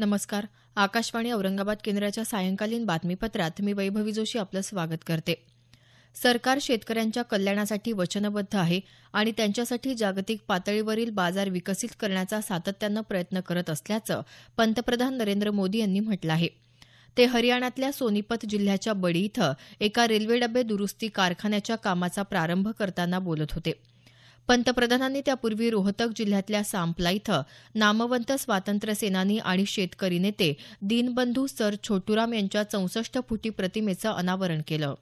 नमस्कार आकाशवाणी औरंगाबाद केंद्राच्या सायंकालीन बातमीपत्रात मी वैभवी जोशी आपलं स्वागत करते सरकार शेतकऱ्यांच्या कल्याणासाठी वचनबद्ध आहे आणि त्यांच्यासाठी जागतिक पातळीवरील बाजार विकसित करण्याचा सातत्यानं प्रयत्न करत असल्याचं पंतप्रधान नरेंद्र मोदी यांनी म्हटलं आहे ते हरियाणातल्या सोनीपत जिल्ह्याच्या बडी इथं एका रेल्वे डबे दुरुस्ती कारखान्याच्या कामाचा प्रारंभ करताना बोलत होते पंतप्रधानांनी त्यापूर्वी रोहतक जिल्ह्यातल्या सांपला इथं नामवंत स्वातंत्र्य सेनानी आणि शेतकरी नेते दीनबंधू सर छोटूराम यांच्या चौसष्ट फुटी प्रतिमेचं अनावरण केलं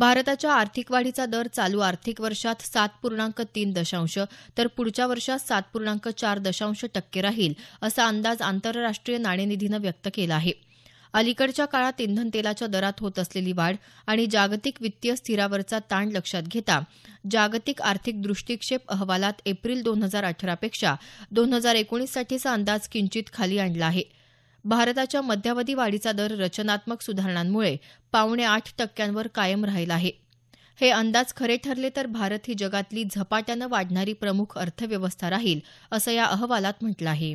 भारताच्या आर्थिक वाढीचा दर चालू आर्थिक वर्षात सात पूर्णांक तीन दशांश तर पुढच्या वर्षात सात पूर्णांक चार दशांश टक्के राहील असा अंदाज आंतरराष्ट्रीय नाणेनिधीनं व्यक्त केला आहे अलीकडच्या काळात इंधन तेलाच्या दरात होत असलेली वाढ आणि जागतिक वित्तीय स्थिरावरचा ताण लक्षात घेता जागतिक आर्थिक दृष्टीक्षेप अहवालात एप्रिल दोन हजार अठरापेक्षा दोन हजार एकोणीससाठीचा अंदाज किंचित खाली आणला आहे भारताच्या मध्यावधी वाढीचा दर रचनात्मक सुधारणांमुळे पावणे आठ टक्क्यांवर कायम राहिला आहे हे अंदाज खरे ठरले तर भारत ही जगातली झपाट्यानं वाढणारी प्रमुख अर्थव्यवस्था राहील असं या अहवालात म्हटलं आहे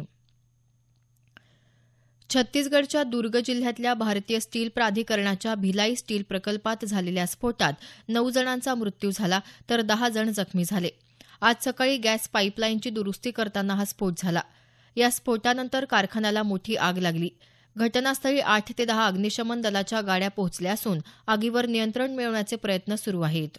छत्तीसगडच्या दुर्ग जिल्ह्यातल्या भारतीय स्टील प्राधिकरणाच्या भिलाई स्टील प्रकल्पात झालेल्या स्फोटात नऊ जणांचा मृत्यू झाला तर दहा जण जखमी झाले आज सकाळी गॅस पाईपलाईनची दुरुस्ती करताना हा स्फोट झाला या स्फोटानंतर कारखान्याला मोठी आग लागली घटनास्थळी आठ ते दहा अग्निशमन दलाच्या गाड्या पोहोचल्या असून आगीवर नियंत्रण मिळवण्याचे प्रयत्न सुरू आहेत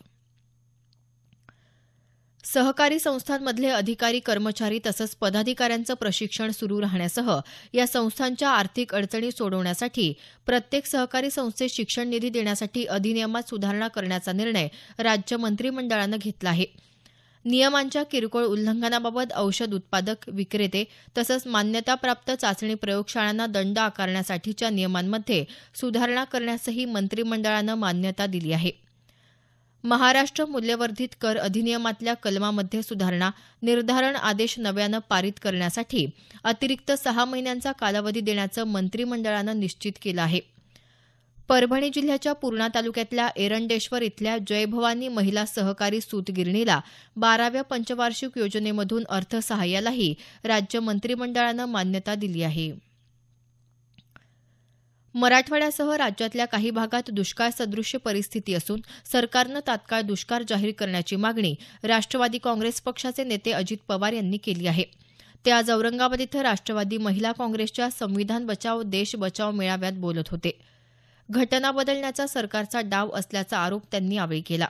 सहकारी संस्थांमधले अधिकारी कर्मचारी तसंच पदाधिकाऱ्यांचं प्रशिक्षण सुरू राहण्यासह या संस्थांच्या आर्थिक अडचणी सोडवण्यासाठी प्रत्येक सहकारी संस्थेत शिक्षण निधी देण्यासाठी अधिनियमात सुधारणा करण्याचा निर्णय राज्य मंत्रिमंडळानं घेतला आहे नियमांच्या किरकोळ उल्लंघनाबाबत औषध उत्पादक विक्रेते तसंच मान्यताप्राप्त चाचणी प्रयोगशाळांना दंड आकारण्यासाठीच्या नियमांमध्ये सुधारणा करण्यासही मंत्रिमंडळानं मान्यता दिली आहे महाराष्ट्र मूल्यवर्धित कर अधिनियमातल्या कलमामध्ये सुधारणा निर्धारण आदेश नव्यानं पारित करण्यासाठी अतिरिक्त सहा महिन्यांचा कालावधी देण्याचं मंत्रिमंडळानं निश्चित केलं आहे परभणी जिल्ह्याच्या पूर्णा तालुक्यातल्या एरंडेश्वर इथल्या जयभवानी महिला सहकारी सूतगिरणीला बाराव्या पंचवार्षिक योजनेमधून अर्थसहाय्यालाही राज्य मंत्रिमंडळानं मान्यता दिली आहे मराठवाड्यासह राज्यातल्या काही भागात सदृश्य परिस्थिती असून सरकारनं तात्काळ दुष्काळ जाहीर करण्याची मागणी राष्ट्रवादी काँग्रेस पक्षाचे नेते अजित पवार यांनी केली आहे ते आज औरंगाबाद इथं राष्ट्रवादी महिला काँग्रेसच्या संविधान बचाव देश बचाव मेळाव्यात बोलत होते घटना बदलण्याचा सरकारचा डाव असल्याचा आरोप त्यांनी यावेळी केला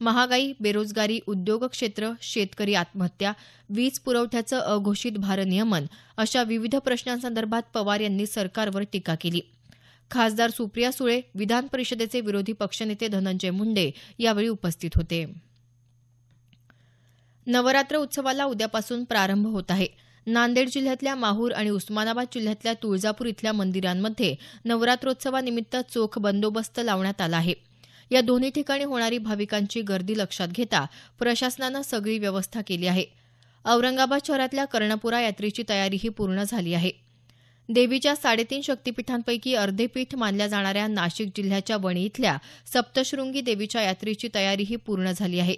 महागाई बेरोजगारी उद्योग क्षेत्र शेतकरी आत्महत्या वीज पुरवठ्याचं अघोषित भारनियमन अशा विविध प्रश्नांसंदर्भात पवार यांनी सरकारवर टीका केली खासदार सुप्रिया सुळे विधान परिषदेचे विरोधी पक्षनेते धनंजय मुंडे यावेळी उपस्थित होते नवरात्र उत्सवाला उद्यापासून प्रारंभ होत आहे नांदेड जिल्ह्यातल्या माहूर आणि उस्मानाबाद जिल्ह्यातल्या तुळजापूर इथल्या मंदिरांमध्ये नवरात्रोत्सवानिमित्त चोख बंदोबस्त लावण्यात आला आहे या दोन्ही ठिकाणी होणारी भाविकांची गर्दी लक्षात घेता प्रशासनानं सगळी व्यवस्था केली आहे औरंगाबाद शहरातल्या कर्णपुरा यात्रेची तयारीही पूर्ण झाली आहे देवीच्या साडेतीन शक्तीपीठांपैकी अर्धे पीठ मानल्या जाणाऱ्या नाशिक जिल्ह्याच्या वणी इथल्या सप्तशृंगी देवीच्या यात्रेची तयारीही पूर्ण झाली आहे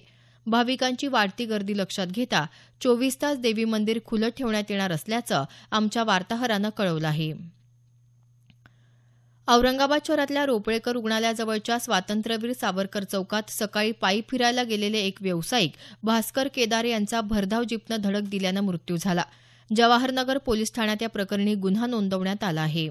भाविकांची वाढती गर्दी लक्षात घेता चोवीस तास देवी मंदिर खुलं ठेवण्यात येणार असल्याचं आमच्या वार्ताहरानं कळवलं आहे औरंगाबाद शहरातल्या रोपळेकर रुग्णालयाजवळच्या स्वातंत्र्यवीर सावरकर चौकात सकाळी पायी फिरायला गेलेले एक व्यावसायिक भास्कर केदारे यांचा भरधाव जीपनं धडक दिल्यानं मृत्यू झाला जवाहरनगर पोलीस ठाण्यात या प्रकरणी गुन्हा नोंदवण्यात आला आहे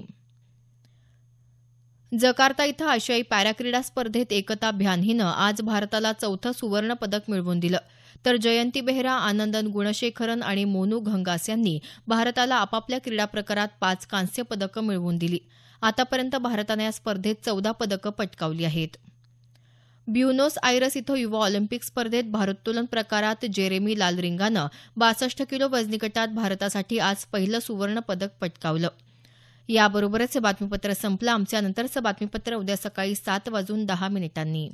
जकार्ता इथं आशियाई पॅरा क्रीडा स्पर्धेत एकता भ्यान हिनं आज भारताला चौथं सुवर्ण पदक मिळवून दिलं तर जयंती बेहरा आनंदन गुणशेखरन आणि मोनू घंगास यांनी भारताला आपापल्या क्रीडा प्रकारात पाच कांस्य पदकं मिळवून दिली आतापर्यंत भारतानं या स्पर्धेत चौदा पदकं पटकावली आहेत ब्युनोस आयरस इथं युवा ऑलिम्पिक स्पर्धेत भारोत्तोलन प्रकारात जेरेमी लालरिंगानं बासष्ट किलो वजनी गटात भारतासाठी आज पहिलं सुवर्ण पदक पटकावलं याबरोबरच हे बातमीपत्र संपलं आमच्या नंतरचं बातमीपत्र उद्या सकाळी सात वाजून दहा मिनिटांनी